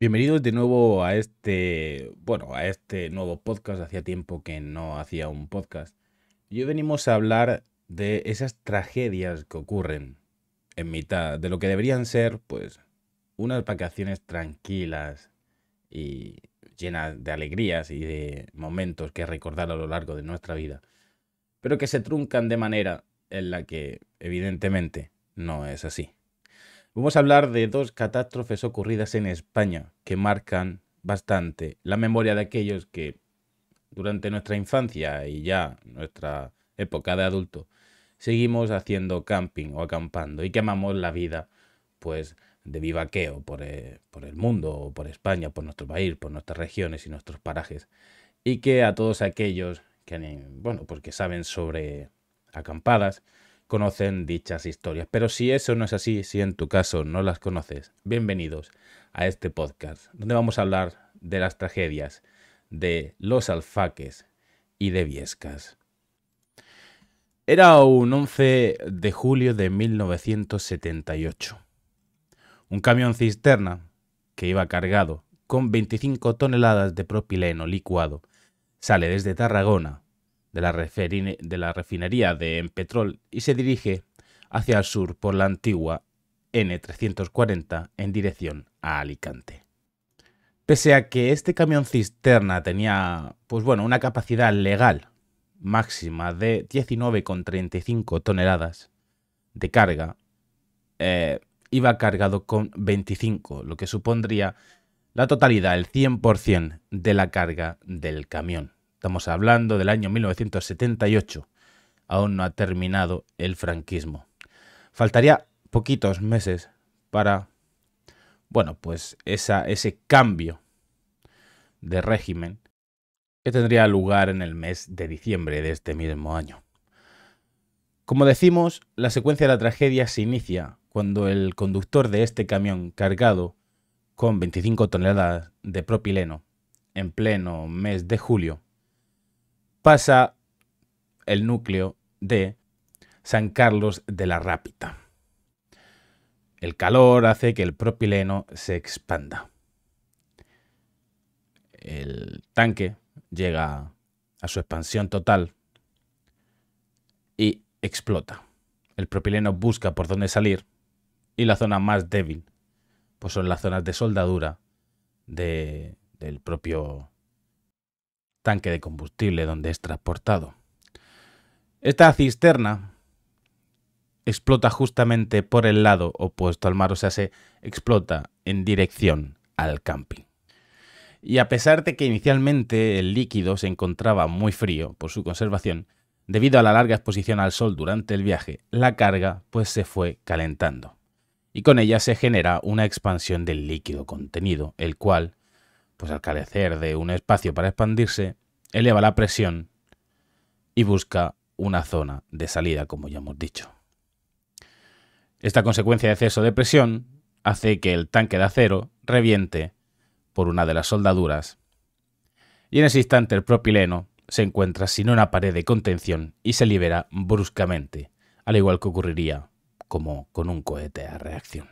Bienvenidos de nuevo a este, bueno, a este nuevo podcast. Hacía tiempo que no hacía un podcast. Y hoy venimos a hablar de esas tragedias que ocurren en mitad de lo que deberían ser, pues, unas vacaciones tranquilas y llenas de alegrías y de momentos que recordar a lo largo de nuestra vida, pero que se truncan de manera en la que, evidentemente, no es así. Vamos a hablar de dos catástrofes ocurridas en España que marcan bastante la memoria de aquellos que durante nuestra infancia y ya nuestra época de adulto seguimos haciendo camping o acampando y que amamos la vida pues de vivaqueo por, eh, por el mundo, o por España, por nuestro país, por nuestras regiones y nuestros parajes y que a todos aquellos que, bueno, pues que saben sobre acampadas, conocen dichas historias. Pero si eso no es así, si en tu caso no las conoces, bienvenidos a este podcast, donde vamos a hablar de las tragedias de los alfaques y de Viescas. Era un 11 de julio de 1978. Un camión cisterna que iba cargado con 25 toneladas de propileno licuado sale desde Tarragona de la, refinería de Petrol y se dirige hacia el sur por la antigua N340 en dirección a Alicante. Pese a que este camión cisterna tenía, pues bueno, una capacidad legal máxima de 19,35 toneladas de carga, eh, iba cargado con 25, lo que supondría la totalidad, el 100% de la carga del camión. Estamos hablando del año 1978. Aún no ha terminado el franquismo. Faltaría poquitos meses para, bueno, pues ese cambio de régimen que tendría lugar en el mes de diciembre de este mismo año. Como decimos, la secuencia de la tragedia se inicia cuando el conductor de este camión cargado con 25 toneladas de propileno, en pleno mes de julio, pasa el núcleo de San Carlos de la Rápita. El calor hace que el propileno se expanda. El tanque llega a su expansión total y explota. El propileno busca por dónde salir y la zona más débil pues son las zonas de soldadura del propio tanque de combustible donde es transportado. Esta cisterna explota justamente por el lado opuesto al mar, o sea, se explota en dirección al camping. Y a pesar de que inicialmente el líquido se encontraba muy frío por su conservación, debido a la larga exposición al sol durante el viaje, la carga pues se fue calentando. Y con ella se genera una expansión del líquido contenido, el cual pues al carecer de un espacio para expandirse, eleva la presión y busca una zona de salida, como ya hemos dicho. Esta consecuencia de exceso de presión hace que el tanque de acero reviente por una de las soldaduras y en ese instante el propileno se encuentra sin una pared de contención y se libera bruscamente, al igual que ocurriría como con un cohete a reacción.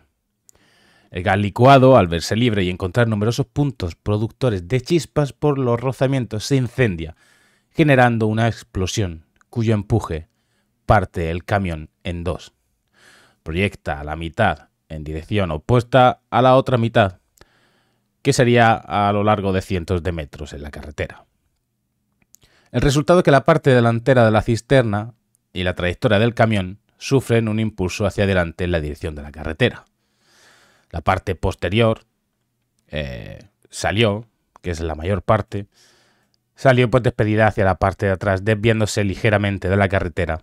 El gas licuado, al verse libre y encontrar numerosos puntos productores de chispas por los rozamientos, se incendia, generando una explosión cuyo empuje parte el camión en dos. Proyecta a la mitad en dirección opuesta a la otra mitad, que sería a lo largo de cientos de metros en la carretera. El resultado es que la parte delantera de la cisterna y la trayectoria del camión sufren un impulso hacia adelante en la dirección de la carretera. La parte posterior eh, salió, que es la mayor parte, salió por pues, despedida hacia la parte de atrás, desviándose ligeramente de la carretera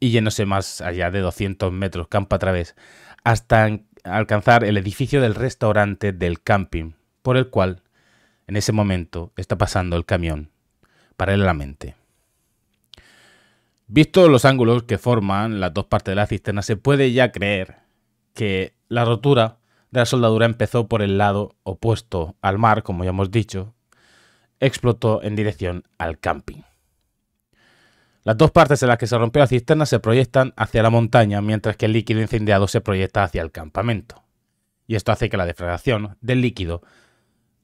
y yéndose más allá de 200 metros campo a través, hasta alcanzar el edificio del restaurante del camping, por el cual en ese momento está pasando el camión paralelamente. Visto los ángulos que forman las dos partes de la cisterna, se puede ya creer que la rotura de la soldadura empezó por el lado opuesto al mar, como ya hemos dicho, explotó en dirección al camping. Las dos partes en las que se rompió la cisterna se proyectan hacia la montaña, mientras que el líquido incendiado se proyecta hacia el campamento. Y esto hace que la defragación del líquido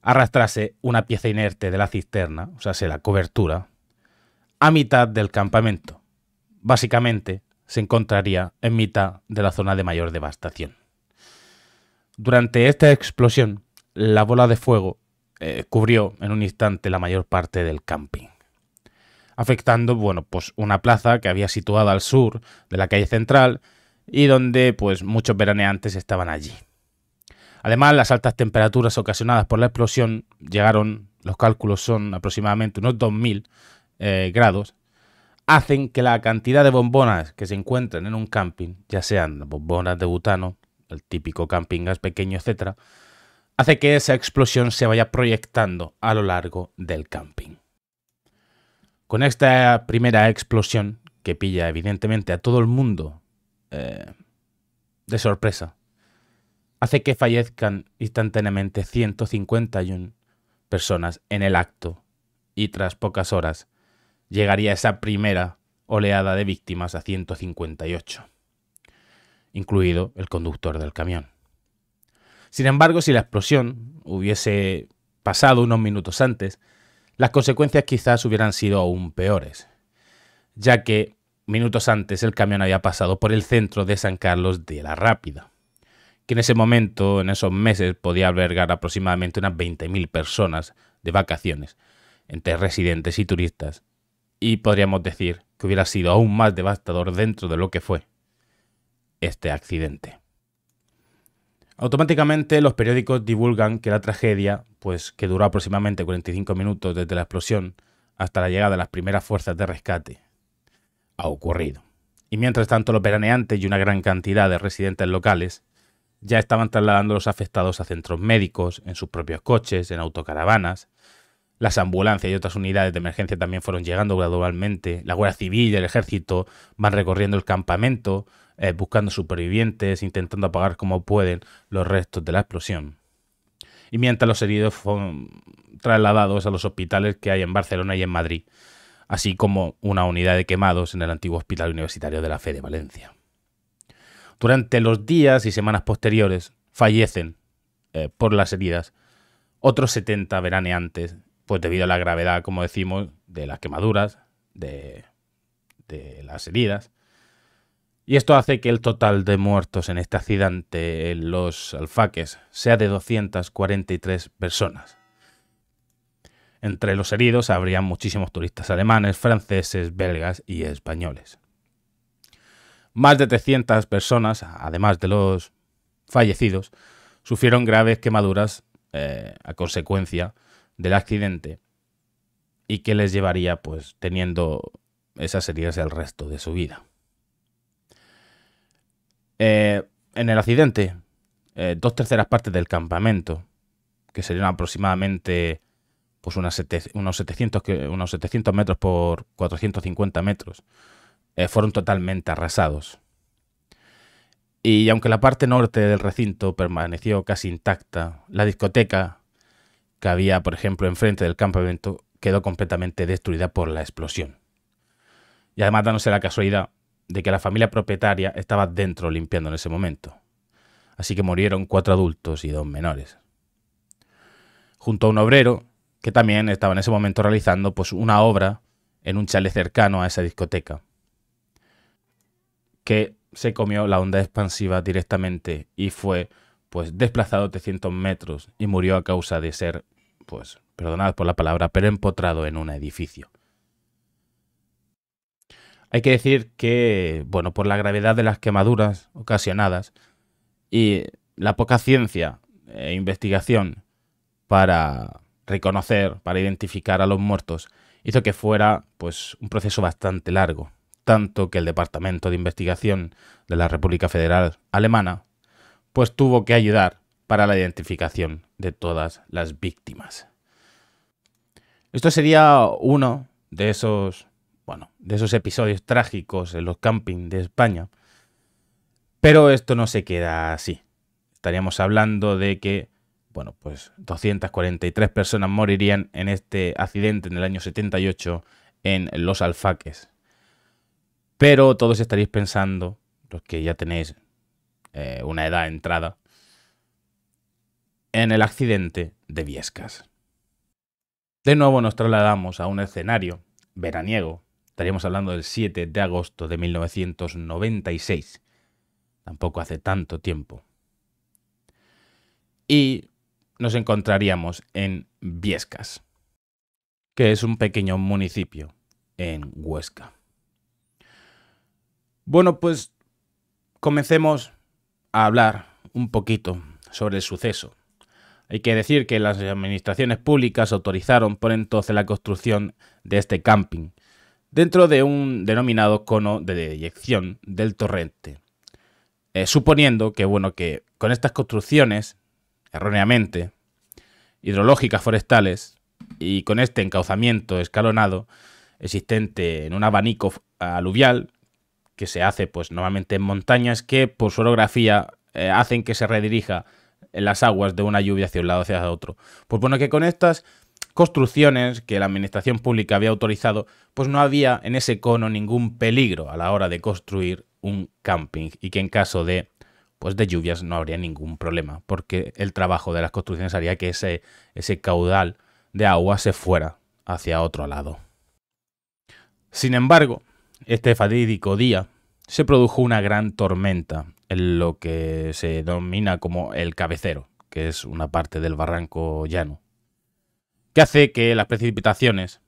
arrastrase una pieza inerte de la cisterna, o sea, sea la cobertura, a mitad del campamento. Básicamente, se encontraría en mitad de la zona de mayor devastación. Durante esta explosión, la bola de fuego eh, cubrió en un instante la mayor parte del camping, afectando, bueno, pues una plaza que había situada al sur de la calle central y donde, pues, muchos veraneantes estaban allí. Además, las altas temperaturas ocasionadas por la explosión llegaron, los cálculos son aproximadamente unos 2.000 eh, grados, hacen que la cantidad de bombonas que se encuentran en un camping, ya sean bombonas de butano, el típico camping gas pequeño, etc., hace que esa explosión se vaya proyectando a lo largo del camping. Con esta primera explosión, que pilla evidentemente a todo el mundo eh, de sorpresa, hace que fallezcan instantáneamente 151 personas en el acto y tras pocas horas llegaría esa primera oleada de víctimas a 158 incluido el conductor del camión. Sin embargo, si la explosión hubiese pasado unos minutos antes, las consecuencias quizás hubieran sido aún peores, ya que minutos antes el camión había pasado por el centro de San Carlos de la Rápida, que en ese momento, en esos meses, podía albergar aproximadamente unas 20.000 personas de vacaciones, entre residentes y turistas, y podríamos decir que hubiera sido aún más devastador dentro de lo que fue este accidente. Automáticamente los periódicos divulgan que la tragedia, pues que duró aproximadamente 45 minutos desde la explosión hasta la llegada de las primeras fuerzas de rescate, ha ocurrido. Y mientras tanto los veraneantes y una gran cantidad de residentes locales ya estaban trasladando los afectados a centros médicos, en sus propios coches, en autocaravanas. Las ambulancias y otras unidades de emergencia también fueron llegando gradualmente. La Guardia Civil y el Ejército van recorriendo el campamento, eh, buscando supervivientes, intentando apagar como pueden los restos de la explosión. Y mientras los heridos fueron trasladados a los hospitales que hay en Barcelona y en Madrid, así como una unidad de quemados en el antiguo Hospital Universitario de la Fe de Valencia. Durante los días y semanas posteriores fallecen eh, por las heridas otros 70 veraneantes, pues debido a la gravedad, como decimos, de las quemaduras, de las heridas, y esto hace que el total de muertos en este accidente en los alfaques sea de 243 personas. Entre los heridos habría muchísimos turistas alemanes, franceses, belgas y españoles. Más de 300 personas, además de los fallecidos, sufrieron graves quemaduras eh, a consecuencia del accidente y que les llevaría pues teniendo esas heridas el resto de su vida. Eh, en el accidente, eh, dos terceras partes del campamento, que serían aproximadamente pues unos, 700, metros por 450 metros, eh, fueron totalmente arrasados. Y aunque la parte norte del recinto permaneció casi intacta, la discoteca que había, por ejemplo, enfrente del campamento quedó completamente destruida por la explosión. Y además, dándose la casualidad de que la familia propietaria estaba dentro limpiando en ese momento. Así que murieron cuatro adultos y dos menores. Junto a un obrero que también estaba en ese momento realizando pues, una obra en un chale cercano a esa discoteca, que se comió la onda expansiva directamente y fue pues desplazado 300 metros y murió a causa de ser, pues, perdonad por la palabra, pero empotrado en un edificio. Hay que decir que, bueno, por la gravedad de las quemaduras ocasionadas y la poca ciencia e investigación para reconocer, para identificar a los muertos, hizo que fuera pues un proceso bastante largo, tanto que el Departamento de Investigación de la República Federal Alemana pues tuvo que ayudar para la identificación de todas las víctimas. Esto sería uno de esos bueno, de esos episodios trágicos en los campings de España. Pero esto no se queda así. Estaríamos hablando de que, bueno, pues 243 personas morirían en este accidente en el año 78 en Los Alfaques. Pero todos estaréis pensando, los que ya tenéis eh, una edad entrada, en el accidente de Viescas. De nuevo nos trasladamos a un escenario veraniego Estaríamos hablando del 7 de agosto de 1996. Tampoco hace tanto tiempo. Y nos encontraríamos en Viescas, que es un pequeño municipio en Huesca. Bueno, pues comencemos a hablar un poquito sobre el suceso. Hay que decir que las administraciones públicas autorizaron por entonces la construcción de este camping, dentro de un denominado cono de eyección del torrente. Eh, suponiendo que, bueno, que con estas construcciones, erróneamente, hidrológicas forestales, y con este encauzamiento escalonado existente en un abanico aluvial, que se hace pues normalmente en montañas, que por su orografía eh, hacen que se redirija las aguas de una lluvia hacia un lado hacia otro. Pues bueno, que con estas construcciones que la administración pública había autorizado, pues no había en ese cono ningún peligro a la hora de construir un camping y que en caso de pues de lluvias no habría ningún problema, porque el trabajo de las construcciones haría que ese, ese caudal de agua se fuera hacia otro lado. Sin embargo, este fatídico día se produjo una gran tormenta en lo que se denomina como el cabecero, que es una parte del barranco llano que hace que las precipitaciones,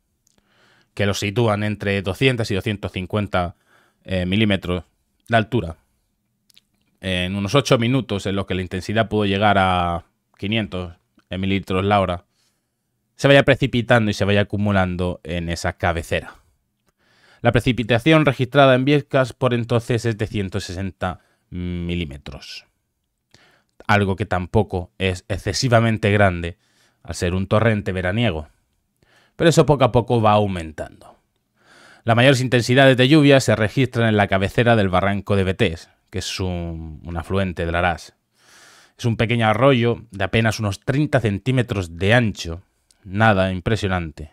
que los sitúan entre 200 y 250 eh, milímetros de altura, en unos 8 minutos en los que la intensidad pudo llegar a 500 eh, mililitros la hora, se vaya precipitando y se vaya acumulando en esa cabecera. La precipitación registrada en Viescas por entonces es de 160 milímetros. Algo que tampoco es excesivamente grande al ser un torrente veraniego. Pero eso poco a poco va aumentando. Las mayores intensidades de lluvia se registran en la cabecera del barranco de Betés, que es un, afluente del Arás. Es un pequeño arroyo de apenas unos 30 centímetros de ancho, nada impresionante,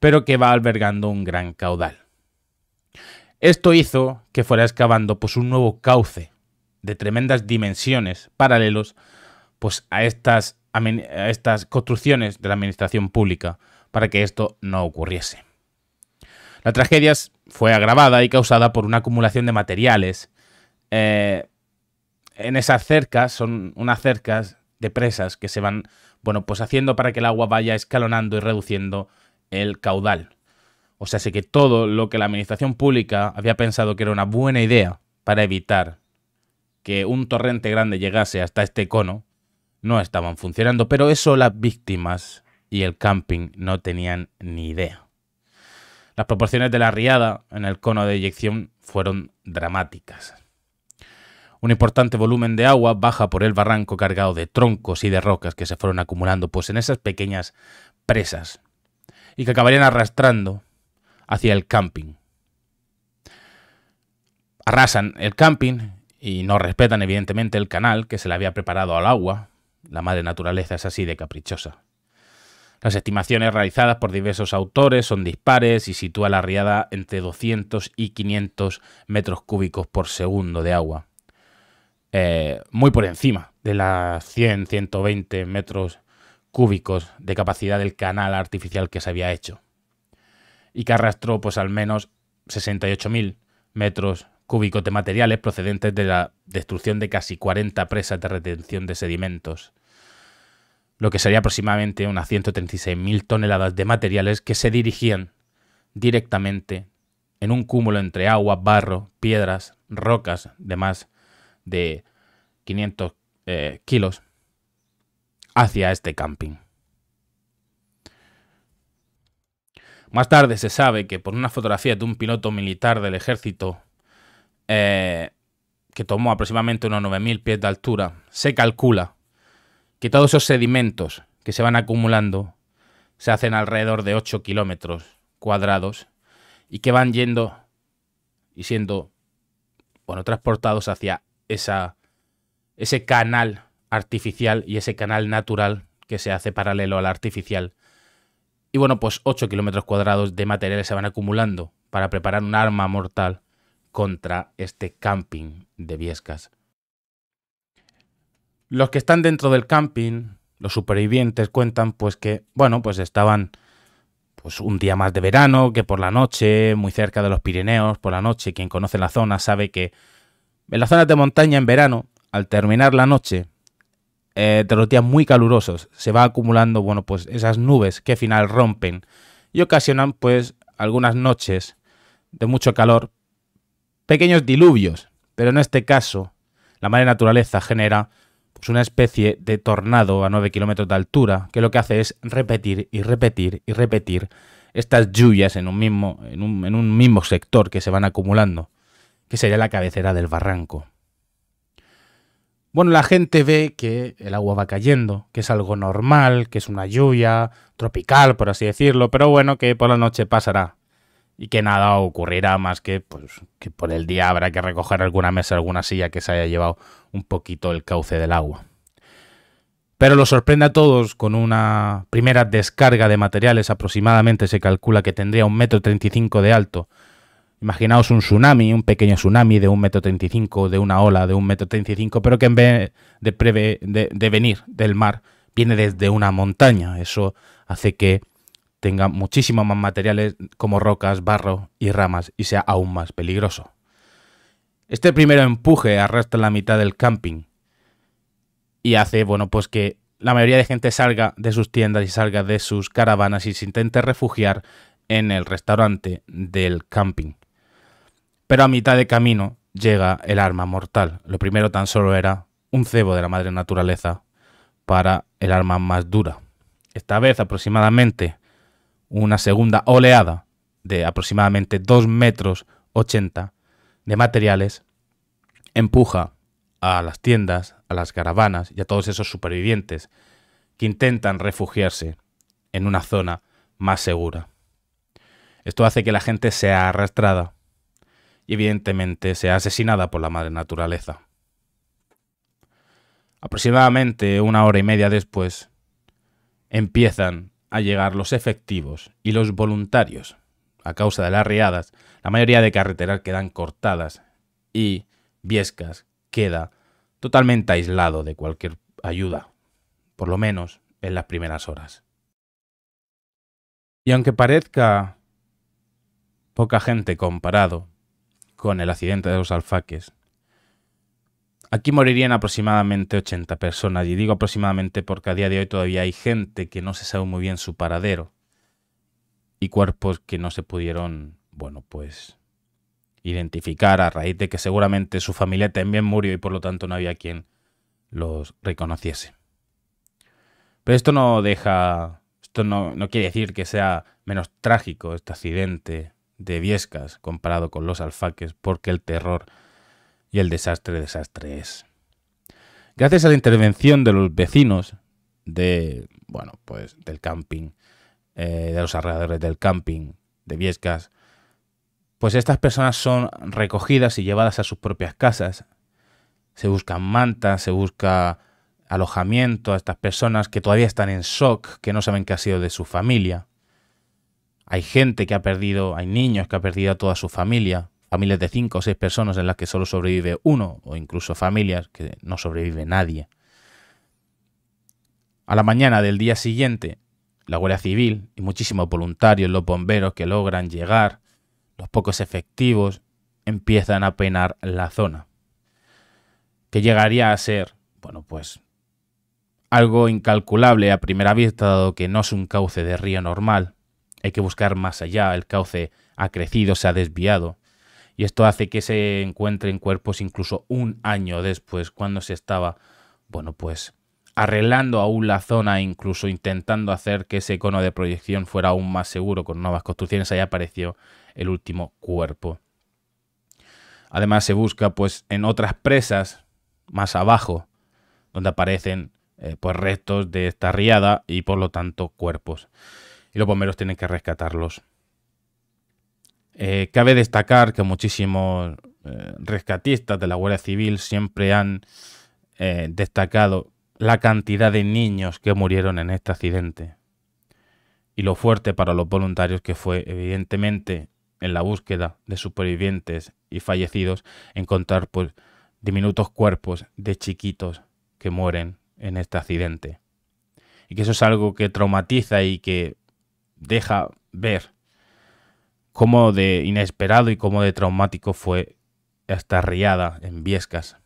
pero que va albergando un gran caudal. Esto hizo que fuera excavando pues, un nuevo cauce de tremendas dimensiones paralelos pues, a estas a estas construcciones de la administración pública para que esto no ocurriese. La tragedia fue agravada y causada por una acumulación de materiales. Eh, en esas cercas, son unas cercas de presas que se van, bueno, pues haciendo para que el agua vaya escalonando y reduciendo el caudal. O sea, sé que todo lo que la administración pública había pensado que era una buena idea para evitar que un torrente grande llegase hasta este cono, no estaban funcionando, pero eso las víctimas y el camping no tenían ni idea. Las proporciones de la riada en el cono de eyección fueron dramáticas. Un importante volumen de agua baja por el barranco cargado de troncos y de rocas que se fueron acumulando pues en esas pequeñas presas y que acabarían arrastrando hacia el camping. Arrasan el camping y no respetan evidentemente el canal que se le había preparado al agua la madre naturaleza es así de caprichosa. Las estimaciones realizadas por diversos autores son dispares y sitúa la riada entre 200 y 500 metros cúbicos por segundo de agua. Eh, muy por encima de las 100-120 metros cúbicos de capacidad del canal artificial que se había hecho. Y que arrastró pues al menos 68.000 metros cúbicos de materiales procedentes de la destrucción de casi 40 presas de retención de sedimentos lo que sería aproximadamente unas 136.000 toneladas de materiales que se dirigían directamente en un cúmulo entre agua, barro, piedras, rocas, de más de 500 kilos, hacia este camping. Más tarde se sabe que por una fotografía de un piloto militar del ejército eh, que tomó aproximadamente unos 9.000 pies de altura, se calcula que todos esos sedimentos que se van acumulando se hacen alrededor de 8 kilómetros cuadrados y que van yendo y siendo bueno, transportados hacia esa, ese canal artificial y ese canal natural que se hace paralelo al artificial. Y bueno, pues 8 kilómetros cuadrados de materiales se van acumulando para preparar un arma mortal contra este camping de Viescas. Los que están dentro del camping, los supervivientes, cuentan pues que, bueno, pues estaban pues un día más de verano, que por la noche, muy cerca de los Pirineos, por la noche, quien conoce la zona sabe que en las zonas de montaña en verano, al terminar la noche, eh, de los días muy calurosos, se va acumulando, bueno, pues esas nubes que al final rompen y ocasionan pues algunas noches de mucho calor, pequeños diluvios, pero en este caso la madre naturaleza genera es una especie de tornado a 9 kilómetros de altura que lo que hace es repetir y repetir y repetir estas lluvias en un mismo, en un mismo sector que se van acumulando, que sería la cabecera del barranco. Bueno, la gente ve que el agua va cayendo, que es algo normal, que es una lluvia tropical, por así decirlo, pero bueno, que por la noche pasará y que nada ocurrirá más que pues, que por el día habrá que recoger alguna mesa, alguna silla que se haya llevado un poquito el cauce del agua. Pero lo sorprende a todos con una primera descarga de materiales, aproximadamente se calcula que tendría un metro cinco de alto. Imaginaos un tsunami, un pequeño tsunami de un metro cinco, de una ola de un metro cinco, pero que en vez de, preve de venir del mar, viene desde una montaña. Eso hace que tenga muchísimos más materiales como rocas, barro y ramas y sea aún más peligroso. Este primer empuje arrastra la mitad del camping y hace, bueno, pues que la mayoría de gente salga de sus tiendas y salga de sus caravanas y se intente refugiar en el restaurante del camping. Pero a mitad de camino llega el arma mortal. Lo primero tan solo era un cebo de la madre naturaleza para el arma más dura. Esta vez aproximadamente una segunda oleada de aproximadamente 2 metros 80 de materiales empuja a las tiendas, a las caravanas y a todos esos supervivientes que intentan refugiarse en una zona más segura. Esto hace que la gente sea arrastrada y evidentemente sea asesinada por la madre naturaleza. Aproximadamente una hora y media después, empiezan a llegar los efectivos y los voluntarios. A causa de las riadas, la mayoría de carreteras quedan cortadas y Viescas queda totalmente aislado de cualquier ayuda, por lo menos en las primeras horas. Y aunque parezca poca gente comparado con el accidente de los alfaques, Aquí morirían aproximadamente 80 personas, y digo aproximadamente porque a día de hoy todavía hay gente que no se sabe muy bien su paradero y cuerpos que no se pudieron, bueno, pues identificar a raíz de que seguramente su familia también murió y por lo tanto no había quien los reconociese. Pero esto no deja, esto no, no quiere decir que sea menos trágico este accidente de Viescas comparado con los alfaques porque el terror y el desastre desastre es. Gracias a la intervención de los vecinos de, bueno, pues del camping, eh, de los alrededores del camping de Viescas, pues estas personas son recogidas y llevadas a sus propias casas. Se buscan mantas, se busca alojamiento a estas personas que todavía están en shock, que no saben qué ha sido de su familia. Hay gente que ha perdido, hay niños que ha perdido a toda su familia, familias de cinco o seis personas en las que solo sobrevive uno o incluso familias que no sobrevive nadie. A la mañana del día siguiente, la Guardia Civil y muchísimos voluntarios, los bomberos que logran llegar, los pocos efectivos, empiezan a penar la zona. Que llegaría a ser, bueno, pues algo incalculable a primera vista, dado que no es un cauce de río normal. Hay que buscar más allá, el cauce ha crecido, se ha desviado y esto hace que se encuentren cuerpos incluso un año después, cuando se estaba, bueno, pues arreglando aún la zona, e incluso intentando hacer que ese cono de proyección fuera aún más seguro con nuevas construcciones, ahí apareció el último cuerpo. Además se busca pues en otras presas más abajo, donde aparecen eh, pues restos de esta riada y por lo tanto cuerpos. Y los bomberos tienen que rescatarlos. Eh, cabe destacar que muchísimos eh, rescatistas de la Guardia Civil siempre han eh, destacado la cantidad de niños que murieron en este accidente y lo fuerte para los voluntarios que fue, evidentemente, en la búsqueda de supervivientes y fallecidos, encontrar pues, diminutos cuerpos de chiquitos que mueren en este accidente. Y que eso es algo que traumatiza y que deja ver cómo de inesperado y cómo de traumático fue esta riada en Viescas.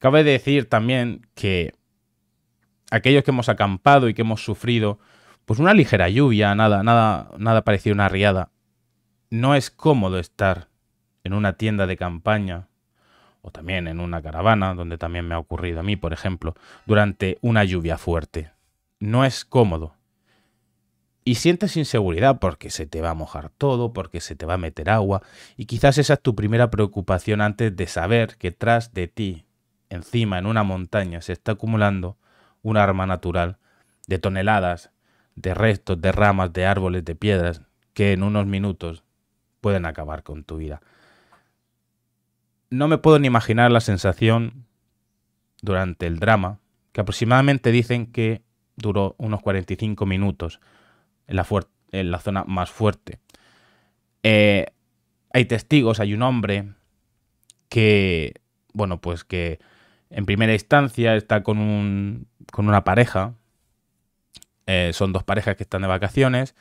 Cabe decir también que aquellos que hemos acampado y que hemos sufrido, pues una ligera lluvia, nada, nada, nada parecido a una riada. No es cómodo estar en una tienda de campaña o también en una caravana, donde también me ha ocurrido a mí, por ejemplo, durante una lluvia fuerte. No es cómodo y sientes inseguridad porque se te va a mojar todo, porque se te va a meter agua, y quizás esa es tu primera preocupación antes de saber que tras de ti, encima en una montaña, se está acumulando un arma natural de toneladas, de restos, de ramas, de árboles, de piedras, que en unos minutos pueden acabar con tu vida. No me puedo ni imaginar la sensación durante el drama, que aproximadamente dicen que duró unos 45 minutos en la, en la zona más fuerte. Eh, hay testigos, hay un hombre que, bueno, pues que en primera instancia está con, un, con una pareja. Eh, son dos parejas que están de vacaciones.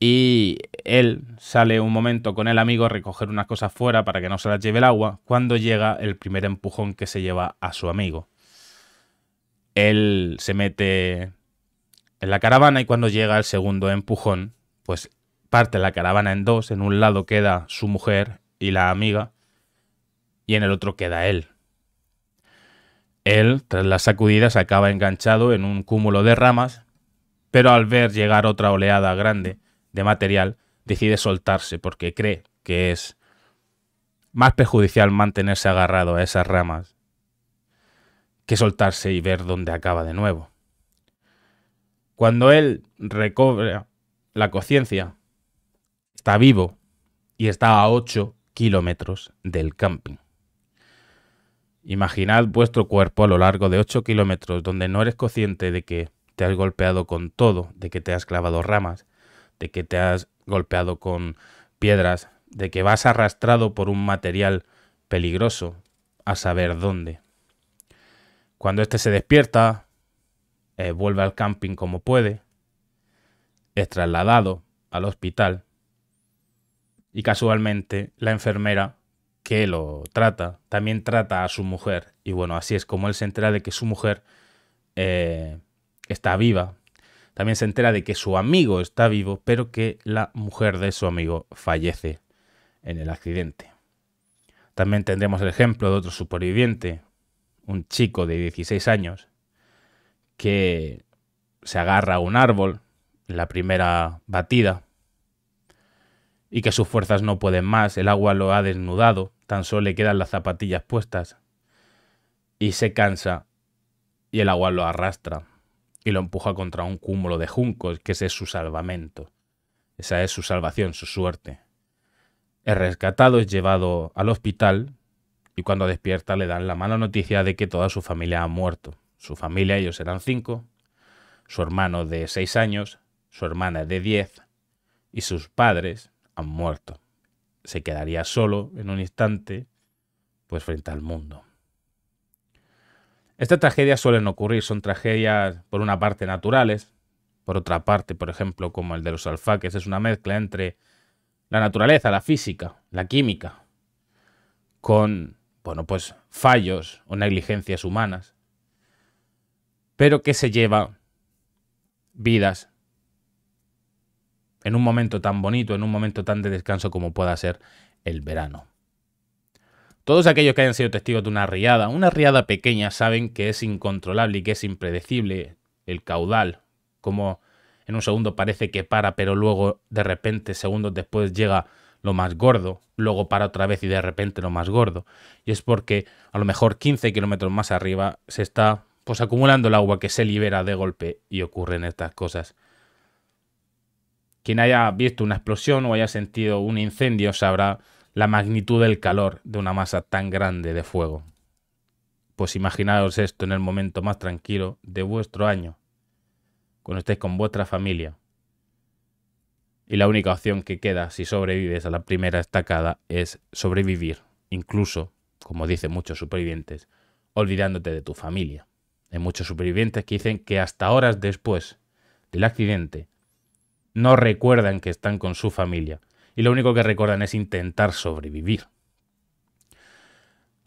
Y él sale un momento con el amigo a recoger unas cosas fuera para que no se las lleve el agua. Cuando llega el primer empujón que se lleva a su amigo. Él se mete en la caravana y cuando llega el segundo empujón, pues parte la caravana en dos, en un lado queda su mujer y la amiga y en el otro queda él. Él, tras las sacudidas, acaba enganchado en un cúmulo de ramas, pero al ver llegar otra oleada grande de material, decide soltarse porque cree que es más perjudicial mantenerse agarrado a esas ramas que soltarse y ver dónde acaba de nuevo. Cuando él recobra la conciencia, está vivo y está a 8 kilómetros del camping. Imaginad vuestro cuerpo a lo largo de 8 kilómetros donde no eres consciente de que te has golpeado con todo, de que te has clavado ramas, de que te has golpeado con piedras, de que vas arrastrado por un material peligroso, a saber dónde. Cuando éste se despierta, eh, vuelve al camping como puede, es trasladado al hospital y casualmente la enfermera que lo trata también trata a su mujer y bueno, así es como él se entera de que su mujer eh, está viva. También se entera de que su amigo está vivo, pero que la mujer de su amigo fallece en el accidente. También tendremos el ejemplo de otro superviviente, un chico de 16 años, que se agarra a un árbol en la primera batida y que sus fuerzas no pueden más, el agua lo ha desnudado, tan solo le quedan las zapatillas puestas y se cansa y el agua lo arrastra y lo empuja contra un cúmulo de juncos, que ese es su salvamento, esa es su salvación, su suerte. Es rescatado, es llevado al hospital y cuando despierta le dan la mala noticia de que toda su familia ha muerto su familia, ellos eran cinco, su hermano de seis años, su hermana de diez y sus padres han muerto. Se quedaría solo en un instante, pues frente al mundo. Estas tragedias suelen ocurrir, son tragedias por una parte naturales, por otra parte, por ejemplo, como el de los alfaques, es una mezcla entre la naturaleza, la física, la química, con, bueno, pues fallos o negligencias humanas pero que se lleva vidas en un momento tan bonito, en un momento tan de descanso como pueda ser el verano. Todos aquellos que hayan sido testigos de una riada, una riada pequeña, saben que es incontrolable y que es impredecible el caudal, como en un segundo parece que para, pero luego de repente, segundos después, llega lo más gordo, luego para otra vez y de repente lo más gordo. Y es porque a lo mejor 15 kilómetros más arriba se está pues acumulando el agua que se libera de golpe y ocurren estas cosas. Quien haya visto una explosión o haya sentido un incendio sabrá la magnitud del calor de una masa tan grande de fuego. Pues imaginaos esto en el momento más tranquilo de vuestro año, cuando estéis con vuestra familia. Y la única opción que queda si sobrevives a la primera estacada es sobrevivir, incluso, como dicen muchos supervivientes, olvidándote de tu familia. Hay muchos supervivientes que dicen que hasta horas después del accidente no recuerdan que están con su familia y lo único que recuerdan es intentar sobrevivir.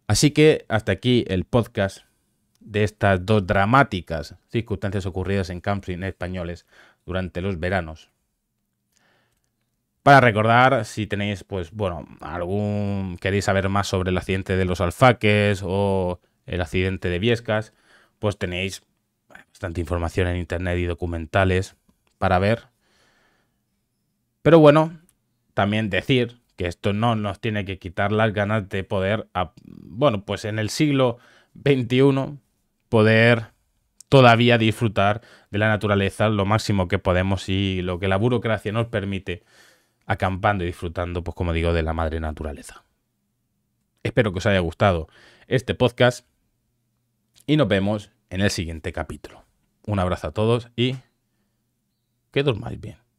Así que hasta aquí el podcast de estas dos dramáticas circunstancias ocurridas en camping españoles durante los veranos. Para recordar, si tenéis, pues bueno, algún. queréis saber más sobre el accidente de los alfaques o el accidente de Viescas, pues tenéis bastante información en internet y documentales para ver. Pero bueno, también decir que esto no nos tiene que quitar las ganas de poder, bueno, pues en el siglo XXI, poder todavía disfrutar de la naturaleza lo máximo que podemos y lo que la burocracia nos permite, acampando y disfrutando, pues como digo, de la madre naturaleza. Espero que os haya gustado este podcast y nos vemos en el siguiente capítulo. Un abrazo a todos y que durmáis bien.